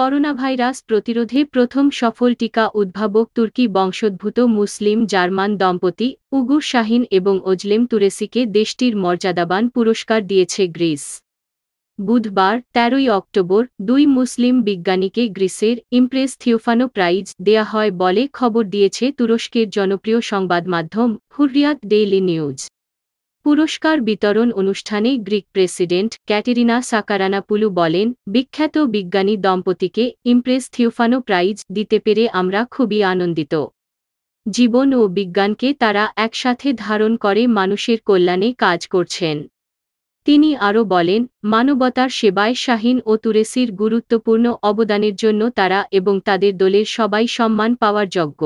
coronavirus প্রতিরোধে প্রথম সফল টিকা উদ্ভাবক তুর্কি বংশোদ্ভূত মুসলিম জার্মান দম্পতি উগুর শাহিন এবং ওজলেম তুরেসিকে দেশটির মর্যাদাবান পুরস্কার দিয়েছে গ্রিস বুধবার তেরোই অক্টোবর দুই মুসলিম বিজ্ঞানীকে গ্রিসের ইমপ্রেস থিওফানো প্রাইজ দেয়া হয় বলে খবর দিয়েছে তুরস্কের জনপ্রিয় সংবাদমাধ্যম হুরিয়াত ডেইলি নিউজ পুরস্কার বিতরণ অনুষ্ঠানে গ্রিক প্রেসিডেন্ট ক্যাটেরিনা সাকারানাপুলু বলেন বিখ্যাত বিজ্ঞানী দম্পতিকে ইমপ্রেস থিওফানো প্রাইজ দিতে পেরে আমরা খুবই আনন্দিত জীবন ও বিজ্ঞানকে তারা একসাথে ধারণ করে মানুষের কল্যাণে কাজ করছেন তিনি আরও বলেন মানবতার সেবায় শাহীন ও তুরেসির গুরুত্বপূর্ণ অবদানের জন্য তারা এবং তাদের দলের সবাই সম্মান পাওয়ার যোগ্য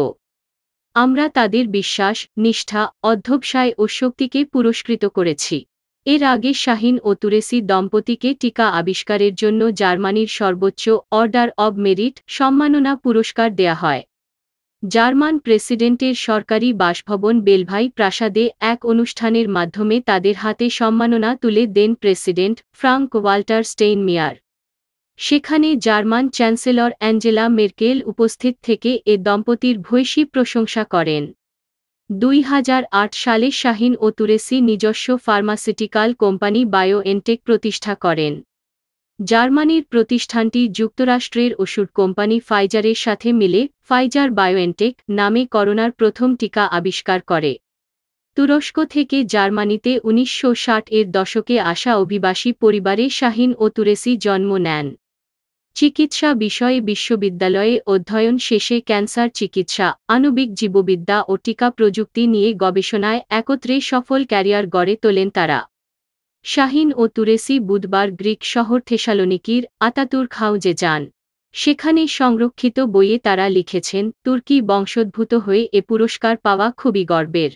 আমরা তাদের বিশ্বাস নিষ্ঠা অধ্যবসায় ও শক্তিকে পুরস্কৃত করেছি এর আগে শাহিন ও তুরেসি দম্পতিকে টিকা আবিষ্কারের জন্য জার্মানির সর্বোচ্চ অর্ডার অব মেরিট সম্মাননা পুরস্কার দেয়া হয় জার্মান প্রেসিডেন্টের সরকারি বাসভবন বেলভাই প্রাসাদে এক অনুষ্ঠানের মাধ্যমে তাদের হাতে সম্মাননা তুলে দেন প্রেসিডেন্ট ফ্রাঙ্ক ওয়াল্টার স্টেইনমিয়ার সেখানে জার্মান চ্যান্সেলর অ্যাঞ্জেলা মের্কেল উপস্থিত থেকে এ দম্পতির ভৈশী প্রশংসা করেন দুই সালে শাহিন ও তুরেসি নিজস্ব ফার্মাসিউটিক্যাল কোম্পানি বায়োএনটেক প্রতিষ্ঠা করেন জার্মানির প্রতিষ্ঠানটি যুক্তরাষ্ট্রের ওষুধ কোম্পানি ফাইজারের সাথে মিলে ফাইজার বায়োএনটেক নামে করোনার প্রথম টিকা আবিষ্কার করে তুরস্ক থেকে জার্মানিতে উনিশশো এর দশকে আসা অভিবাসী পরিবারে শাহিন ও তুরেসি জন্ম নেন চিকিৎসা বিষয়ে বিশ্ববিদ্যালয়ে অধ্যয়ন শেষে ক্যান্সার চিকিৎসা আণবিক জীববিদ্যা ও টিকা প্রযুক্তি নিয়ে গবেষণায় একত্রে সফল ক্যারিয়ার গড়ে তোলেন তারা শাহিন ও তুরেসি বুধবার গ্রিক শহর থেসালোনিকির আতাতুর খাউজে যান সেখানে সংরক্ষিত বইয়ে তারা লিখেছেন তুর্কি বংশোদ্ভূত হয়ে এ পুরস্কার পাওয়া খুবই গর্বের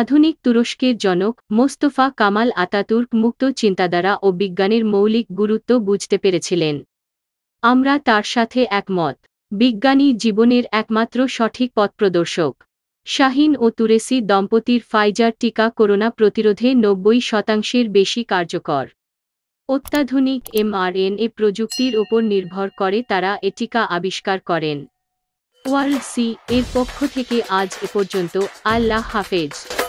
আধুনিক তুরস্কের জনক মোস্তফা কামাল আতাতুর্ক মুক্ত চিন্তাধারা ও বিজ্ঞানের মৌলিক গুরুত্ব বুঝতে পেরেছিলেন আমরা তার সাথে একমত বিজ্ঞানী জীবনের একমাত্র সঠিক পথ প্রদর্শক শাহীন ও তুরেসি দম্পতির ফাইজার টিকা করোনা প্রতিরোধে নব্বই শতাংশের বেশি কার্যকর অত্যাধুনিক এমআরএনএ প্রযুক্তির ওপর নির্ভর করে তারা এ টিকা আবিষ্কার করেন ওয়ার্ল্ড সি এর পক্ষ থেকে আজ এ পর্যন্ত আল্লাহ হাফেজ